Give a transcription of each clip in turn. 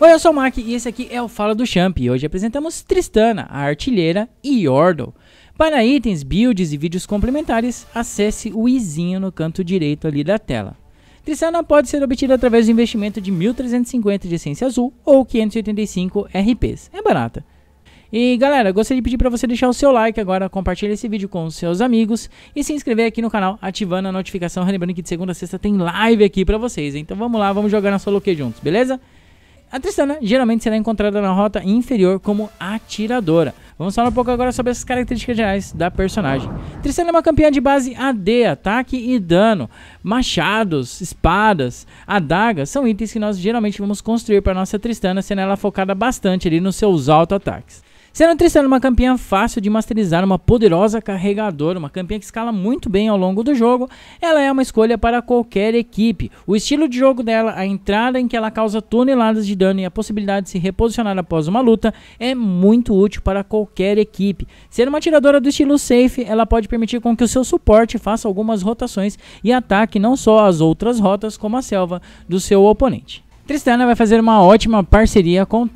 Oi, eu sou o Mark e esse aqui é o Fala do Champ e hoje apresentamos Tristana, a artilheira e Yordle. Para itens, builds e vídeos complementares, acesse o izinho no canto direito ali da tela. Tristana pode ser obtida através do investimento de 1350 de essência azul ou 585 RPs, é barata. E galera, gostaria de pedir para você deixar o seu like agora, compartilhar esse vídeo com seus amigos e se inscrever aqui no canal ativando a notificação, lembrando que de segunda a sexta tem live aqui para vocês. Então vamos lá, vamos jogar na solo juntos, beleza? A tristana né? geralmente será encontrada na rota inferior como atiradora. Vamos falar um pouco agora sobre as características gerais da personagem. Tristana é uma campeã de base AD, ataque e dano. Machados, espadas, adagas são itens que nós geralmente vamos construir para nossa Tristana, sendo ela focada bastante ali nos seus auto-ataques. Sendo Tristana é uma campeã fácil de masterizar, uma poderosa carregadora, uma campeã que escala muito bem ao longo do jogo, ela é uma escolha para qualquer equipe. O estilo de jogo dela, a entrada em que ela causa toneladas de dano e a possibilidade de se reposicionar após uma luta é muito útil para qualquer equipe. Sendo uma tiradora do estilo safe, ela pode permitir com que o seu suporte faça algumas rotações e ataque não só as outras rotas como a selva do seu oponente. Tristana vai fazer uma ótima parceria com o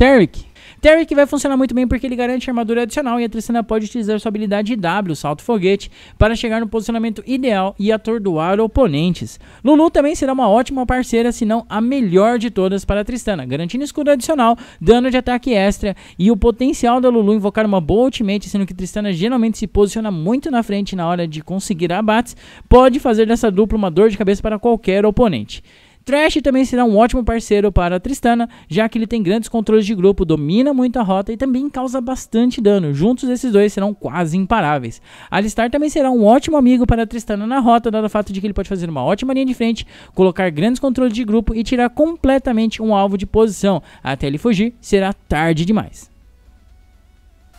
Terry vai funcionar muito bem porque ele garante armadura adicional e a Tristana pode utilizar sua habilidade W, salto foguete, para chegar no posicionamento ideal e atordoar oponentes. Lulu também será uma ótima parceira, se não a melhor de todas para a Tristana, garantindo escudo adicional, dano de ataque extra e o potencial da Lulu invocar uma boa ultimate, sendo que Tristana geralmente se posiciona muito na frente na hora de conseguir abates, pode fazer dessa dupla uma dor de cabeça para qualquer oponente. Trash também será um ótimo parceiro para Tristana, já que ele tem grandes controles de grupo, domina muito a rota e também causa bastante dano. Juntos, esses dois serão quase imparáveis. Alistar também será um ótimo amigo para Tristana na rota, dado o fato de que ele pode fazer uma ótima linha de frente, colocar grandes controles de grupo e tirar completamente um alvo de posição. Até ele fugir, será tarde demais.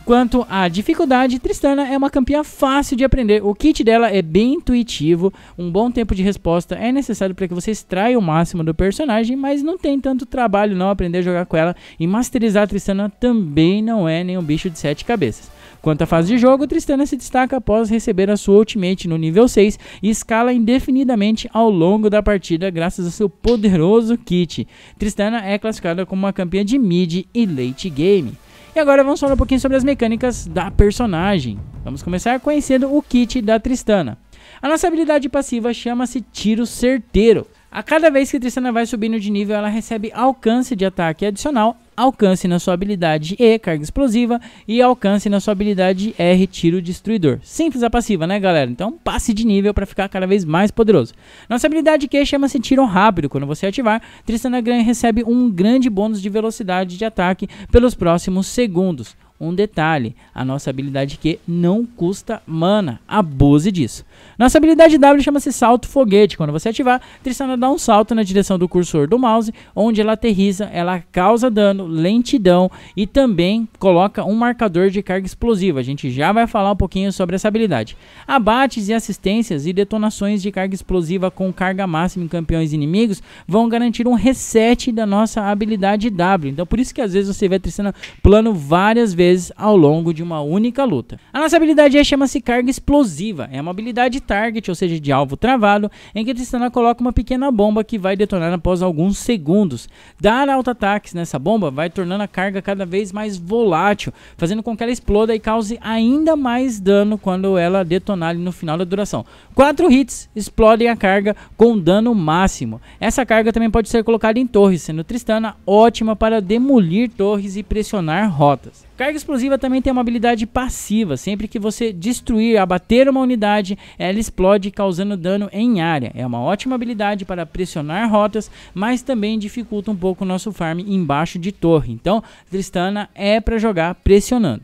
Quanto à dificuldade, Tristana é uma campeã fácil de aprender. O kit dela é bem intuitivo, um bom tempo de resposta é necessário para que você extraia o máximo do personagem, mas não tem tanto trabalho não aprender a jogar com ela e masterizar Tristana também não é nenhum bicho de sete cabeças. Quanto à fase de jogo, Tristana se destaca após receber a sua ultimate no nível 6 e escala indefinidamente ao longo da partida graças ao seu poderoso kit. Tristana é classificada como uma campeã de mid e late game. E agora vamos falar um pouquinho sobre as mecânicas da personagem. Vamos começar conhecendo o kit da Tristana. A nossa habilidade passiva chama-se Tiro Certeiro. A cada vez que Tristana vai subindo de nível, ela recebe alcance de ataque adicional, alcance na sua habilidade E, carga explosiva, e alcance na sua habilidade R, tiro destruidor. Simples a passiva, né, galera? Então passe de nível para ficar cada vez mais poderoso. Nossa habilidade Q chama-se tiro rápido. Quando você ativar, Tristana Gran recebe um grande bônus de velocidade de ataque pelos próximos segundos. Um detalhe, a nossa habilidade Q não custa mana. Abuse disso. Nossa habilidade W chama-se salto foguete. Quando você ativar, Tristana dá um salto na direção do cursor do mouse, onde ela aterriza, ela causa dano, lentidão e também coloca um marcador de carga explosiva. A gente já vai falar um pouquinho sobre essa habilidade. Abates e assistências e detonações de carga explosiva com carga máxima em campeões inimigos vão garantir um reset da nossa habilidade W. Então por isso que às vezes você vê a Tristana plano várias vezes vezes ao longo de uma única luta. A nossa habilidade é, chama-se carga explosiva. É uma habilidade target, ou seja, de alvo travado, em que a Tristana coloca uma pequena bomba que vai detonar após alguns segundos. Dar auto-ataques nessa bomba vai tornando a carga cada vez mais volátil, fazendo com que ela exploda e cause ainda mais dano quando ela detonar no final da duração. Quatro hits explodem a carga com dano máximo. Essa carga também pode ser colocada em torres, sendo Tristana ótima para demolir torres e pressionar rotas. Carga explosiva também tem uma habilidade passiva. Sempre que você destruir, abater uma unidade, ela explode causando dano em área. É uma ótima habilidade para pressionar rotas, mas também dificulta um pouco o nosso farm embaixo de torre. Então, Tristana é para jogar pressionando.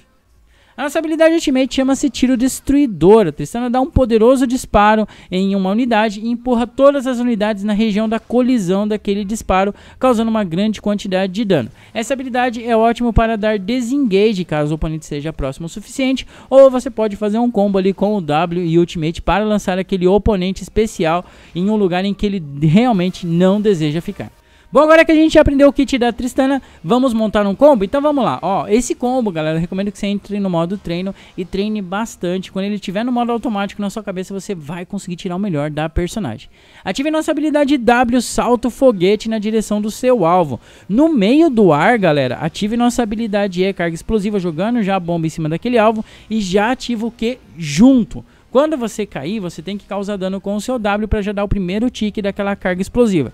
A nossa habilidade Ultimate chama-se Tiro Destruidor. A Tristana dá um poderoso disparo em uma unidade e empurra todas as unidades na região da colisão daquele disparo, causando uma grande quantidade de dano. Essa habilidade é ótima para dar desengage caso o oponente seja próximo o suficiente, ou você pode fazer um combo ali com o W e Ultimate para lançar aquele oponente especial em um lugar em que ele realmente não deseja ficar. Bom, agora que a gente aprendeu o kit da Tristana, vamos montar um combo? Então vamos lá. Ó, esse combo, galera, eu recomendo que você entre no modo treino e treine bastante. Quando ele estiver no modo automático na sua cabeça, você vai conseguir tirar o melhor da personagem. Ative nossa habilidade W, salto foguete na direção do seu alvo. No meio do ar, galera, ative nossa habilidade E, carga explosiva, jogando já a bomba em cima daquele alvo e já ativa o Q junto. Quando você cair, você tem que causar dano com o seu W para já dar o primeiro tique daquela carga explosiva.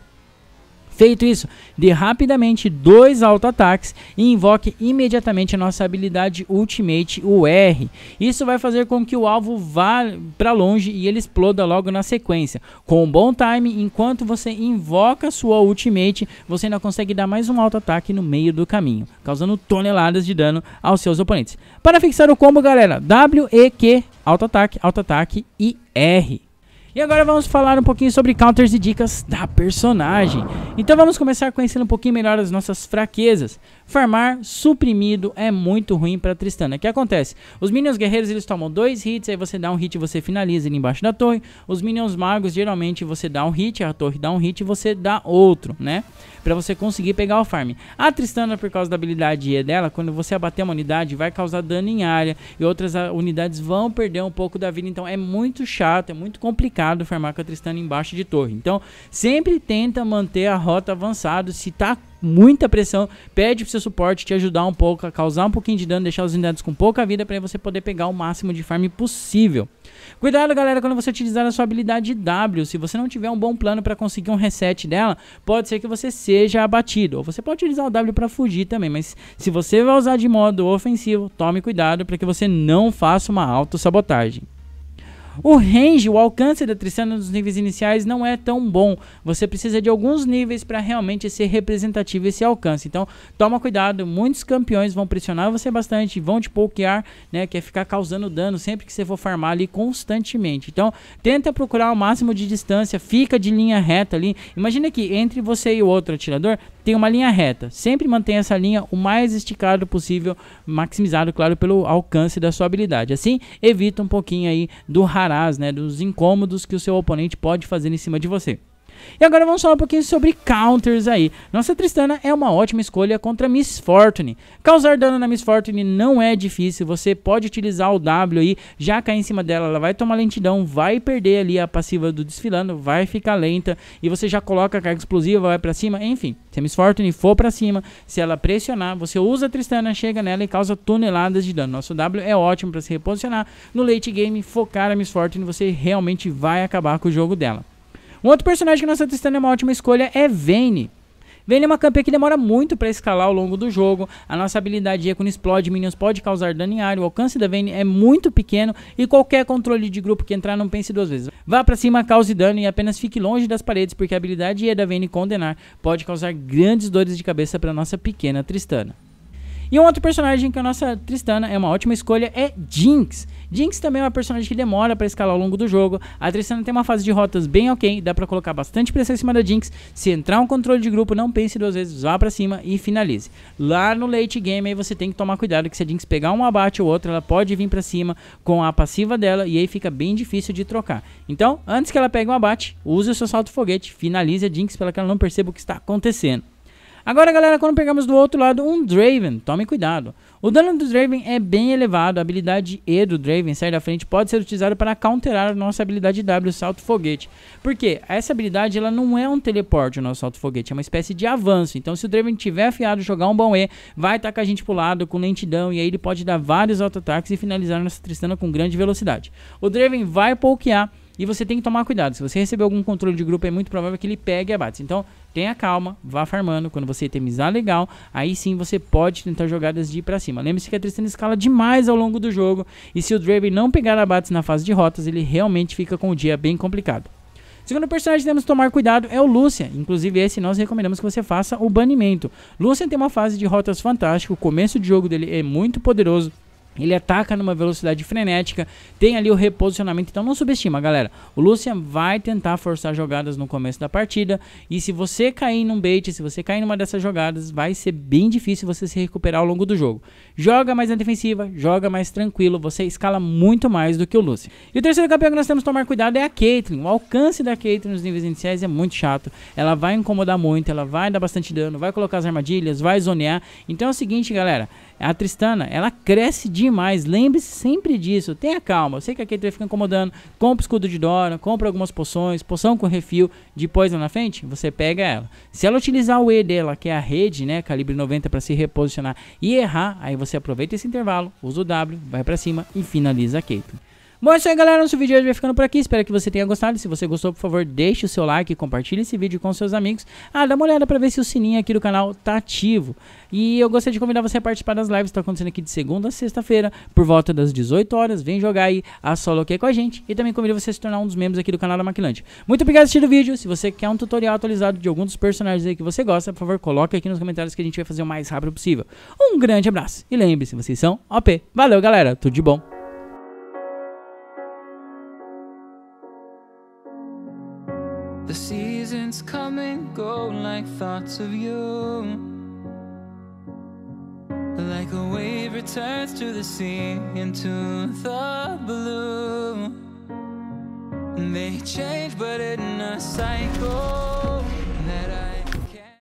Feito isso, dê rapidamente dois auto-ataques e invoque imediatamente a nossa habilidade Ultimate UR. Isso vai fazer com que o alvo vá para longe e ele exploda logo na sequência. Com um bom time, enquanto você invoca sua Ultimate, você ainda consegue dar mais um auto-ataque no meio do caminho, causando toneladas de dano aos seus oponentes. Para fixar o combo, galera, W, E, Q, auto-ataque, auto-ataque e R. E agora vamos falar um pouquinho sobre counters e dicas da personagem. Então vamos começar conhecendo um pouquinho melhor as nossas fraquezas. Farmar suprimido é muito ruim para Tristana. O que acontece? Os minions guerreiros eles tomam dois hits, aí você dá um hit e você finaliza ele embaixo da torre. Os minions magos geralmente você dá um hit, a torre dá um hit e você dá outro, né? Para você conseguir pegar o farm. A Tristana por causa da habilidade E dela, quando você abater uma unidade vai causar dano em área e outras unidades vão perder um pouco da vida, então é muito chato, é muito complicado do Farmácia Tristana embaixo de torre. Então, sempre tenta manter a rota avançada. Se tá muita pressão, pede pro seu suporte te ajudar um pouco, a causar um pouquinho de dano, deixar os unidades com pouca vida para você poder pegar o máximo de farm possível. Cuidado, galera, quando você utilizar a sua habilidade W, se você não tiver um bom plano para conseguir um reset dela, pode ser que você seja abatido. Ou você pode utilizar o W para fugir também, mas se você vai usar de modo ofensivo, tome cuidado para que você não faça uma sabotagem. O range, o alcance da tricena nos níveis iniciais não é tão bom. Você precisa de alguns níveis para realmente ser representativo esse alcance. Então, toma cuidado, muitos campeões vão pressionar você bastante, vão te pokear, né, que é ficar causando dano sempre que você for farmar ali constantemente. Então, tenta procurar o máximo de distância, fica de linha reta ali. Imagina que entre você e o outro atirador tem uma linha reta. Sempre mantenha essa linha o mais esticado possível, maximizado, claro, pelo alcance da sua habilidade. Assim, evita um pouquinho aí do radar né, dos incômodos que o seu oponente pode fazer em cima de você. E agora vamos falar um pouquinho sobre counters aí. Nossa Tristana é uma ótima escolha contra Miss Fortune. Causar dano na Miss Fortune não é difícil, você pode utilizar o W aí, já cair em cima dela, ela vai tomar lentidão, vai perder ali a passiva do desfilando, vai ficar lenta e você já coloca a carga explosiva, vai para cima, enfim. Se a Miss Fortune for para cima, se ela pressionar, você usa a Tristana, chega nela e causa toneladas de dano. Nosso W é ótimo para se reposicionar no late game, focar a Miss Fortune, você realmente vai acabar com o jogo dela. Um outro personagem que na Santa Tristana é uma ótima escolha é Vayne. Vayne é uma campeã que demora muito para escalar ao longo do jogo. A nossa habilidade E quando explode minions pode causar dano em área. O alcance da Vayne é muito pequeno e qualquer controle de grupo que entrar não pense duas vezes. Vá para cima, cause dano e apenas fique longe das paredes porque a habilidade E é da Vayne condenar pode causar grandes dores de cabeça para nossa pequena Tristana. E um outro personagem que a nossa Tristana é uma ótima escolha é Jinx. Jinx também é uma personagem que demora para escalar ao longo do jogo. A Tristana tem uma fase de rotas bem ok, dá para colocar bastante pressão em cima da Jinx. Se entrar um controle de grupo, não pense duas vezes, vá para cima e finalize. Lá no late game aí você tem que tomar cuidado que se a Jinx pegar um abate ou outro, ela pode vir para cima com a passiva dela e aí fica bem difícil de trocar. Então, antes que ela pegue um abate, use o seu salto foguete, finalize a Jinx para que ela não perceba o que está acontecendo. Agora, galera, quando pegamos do outro lado um Draven, tome cuidado. O dano do Draven é bem elevado, a habilidade E do Draven, sair da frente, pode ser utilizada para counterar a nossa habilidade W, salto foguete. Porque essa habilidade ela não é um teleporte, o nosso salto foguete, é uma espécie de avanço. Então se o Draven tiver afiado, jogar um bom E, vai tacar a gente pro lado com lentidão e aí ele pode dar vários auto-ataques e finalizar nossa Tristana com grande velocidade. O Draven vai pokear e você tem que tomar cuidado. Se você receber algum controle de grupo, é muito provável que ele pegue abates. Então, tenha calma, vá farmando. Quando você itemizar legal, aí sim você pode tentar jogadas de ir pra cima. Lembre-se que a Tristana escala demais ao longo do jogo. E se o Draven não pegar abates na fase de rotas, ele realmente fica com o dia bem complicado. Segundo personagem que temos que tomar cuidado é o Lúcia. Inclusive, esse nós recomendamos que você faça o banimento. Lúcia tem uma fase de rotas fantástica, o começo de jogo dele é muito poderoso. Ele ataca numa velocidade frenética, tem ali o reposicionamento, então não subestima, galera. O Lucian vai tentar forçar jogadas no começo da partida, e se você cair num bait, se você cair numa dessas jogadas, vai ser bem difícil você se recuperar ao longo do jogo. Joga mais na defensiva, joga mais tranquilo, você escala muito mais do que o Lucian. E o terceiro campeão que nós temos que tomar cuidado é a Caitlyn. O alcance da Caitlyn nos níveis iniciais é muito chato, ela vai incomodar muito, ela vai dar bastante dano, vai colocar as armadilhas, vai zonear. Então é o seguinte, galera, a Tristana, ela cresce demais. Lembre-se sempre disso. Tenha calma. Eu sei que a Caitlyn fica incomodando. Compra escudo de Dora, compra algumas poções, poção com refil. Depois lá na frente, você pega ela. Se ela utilizar o E dela, que é a rede, né? Calibre 90 para se reposicionar e errar, aí você aproveita esse intervalo, usa o W, vai para cima e finaliza a Caitlyn. Bom, é isso aí, galera. Nosso vídeo hoje vai ficando por aqui. Espero que você tenha gostado. Se você gostou, por favor, deixe o seu like e compartilhe esse vídeo com seus amigos. Ah, dá uma olhada pra ver se o sininho aqui do canal tá ativo. E eu gostaria de convidar você a participar das lives que tá acontecendo aqui de segunda a sexta-feira, por volta das 18 horas. Vem jogar aí a solo aqui com a gente. E também convido você a se tornar um dos membros aqui do canal da Maquilante. Muito obrigado por assistir o vídeo. Se você quer um tutorial atualizado de algum dos personagens aí que você gosta, por favor, coloque aqui nos comentários que a gente vai fazer o mais rápido possível. Um grande abraço. E lembre-se, vocês são OP. Valeu, galera. Tudo de bom. The seasons come and go like thoughts of you Like a wave returns to the sea into the blue They change but in a cycle